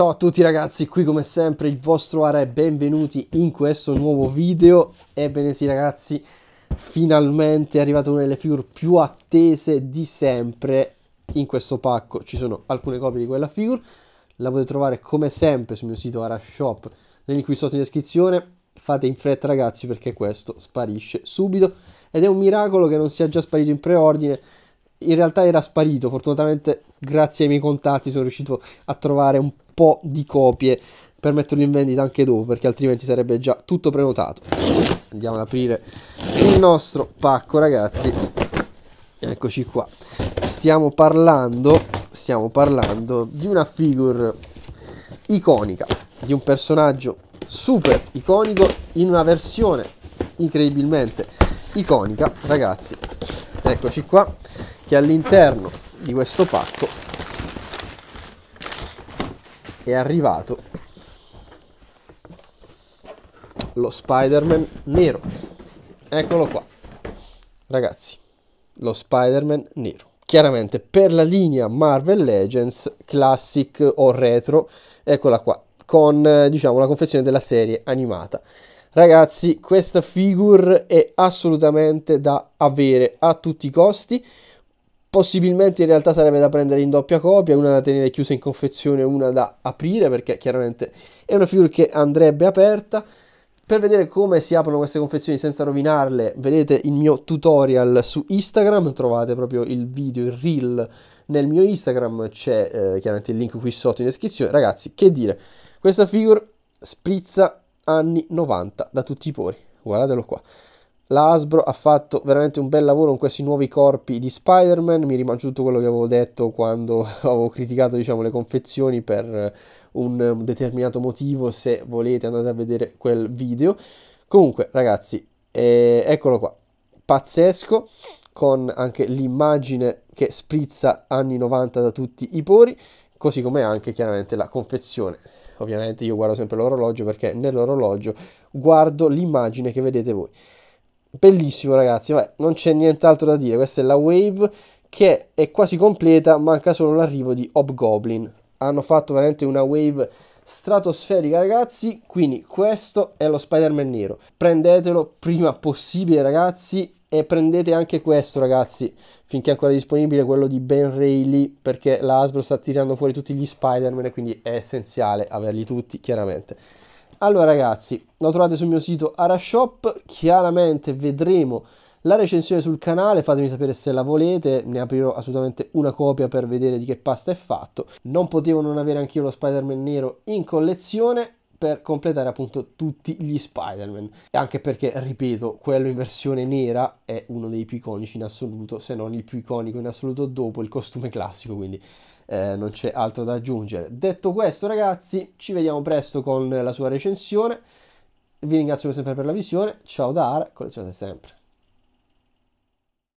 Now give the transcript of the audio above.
Ciao a tutti ragazzi, qui come sempre il vostro Ara e benvenuti in questo nuovo video. Ebbene sì ragazzi, finalmente è arrivata una delle figure più attese di sempre in questo pacco. Ci sono alcune copie di quella figure, la potete trovare come sempre sul mio sito Ara Shop, link qui sotto in descrizione. Fate in fretta ragazzi perché questo sparisce subito ed è un miracolo che non sia già sparito in preordine in realtà era sparito. Fortunatamente, grazie ai miei contatti, sono riuscito a trovare un po' di copie per metterlo in vendita anche dopo, perché altrimenti sarebbe già tutto prenotato. Andiamo ad aprire il nostro pacco, ragazzi. Eccoci qua. Stiamo parlando, stiamo parlando di una figure iconica, di un personaggio super iconico in una versione incredibilmente iconica, ragazzi. Eccoci qua che all'interno di questo pacco è arrivato lo Spider-Man nero. Eccolo qua. Ragazzi, lo Spider-Man nero. Chiaramente per la linea Marvel Legends Classic o Retro, eccola qua, con diciamo la confezione della serie animata. Ragazzi, questa figure è assolutamente da avere a tutti i costi. Possibilmente in realtà sarebbe da prendere in doppia copia, una da tenere chiusa in confezione, e una da aprire perché chiaramente è una figura che andrebbe aperta. Per vedere come si aprono queste confezioni senza rovinarle, vedete il mio tutorial su Instagram, trovate proprio il video, il reel nel mio Instagram, c'è eh, chiaramente il link qui sotto in descrizione. Ragazzi, che dire, questa figure sprizza anni 90 da tutti i pori, guardatelo qua la Hasbro ha fatto veramente un bel lavoro con questi nuovi corpi di Spider-Man, mi rimane tutto quello che avevo detto quando avevo criticato diciamo, le confezioni per un determinato motivo, se volete andate a vedere quel video. Comunque ragazzi, eh, eccolo qua, pazzesco, con anche l'immagine che sprizza anni 90 da tutti i pori, così come anche chiaramente la confezione ovviamente io guardo sempre l'orologio perché nell'orologio guardo l'immagine che vedete voi bellissimo ragazzi, Vabbè, non c'è nient'altro da dire, questa è la wave che è quasi completa, manca solo l'arrivo di Hobgoblin. Hanno fatto veramente una wave stratosferica ragazzi, quindi questo è lo Spider-Man nero. Prendetelo prima possibile ragazzi e prendete anche questo ragazzi finché è ancora disponibile quello di Ben Reilly perché la Hasbro sta tirando fuori tutti gli Spider-Man quindi è essenziale averli tutti chiaramente. Allora ragazzi, lo trovate sul mio sito Arashop, chiaramente vedremo la recensione sul canale, fatemi sapere se la volete, ne aprirò assolutamente una copia per vedere di che pasta è fatto. Non potevo non avere anch'io lo Spider-Man nero in collezione, per completare appunto tutti gli Spider-Man. Anche perché, ripeto, quello in versione nera è uno dei più iconici in assoluto, se non il più iconico in assoluto dopo il costume classico, quindi eh, non c'è altro da aggiungere. Detto questo ragazzi, ci vediamo presto con la sua recensione. Vi ringrazio sempre per la visione, ciao da Ara, collezionate sempre.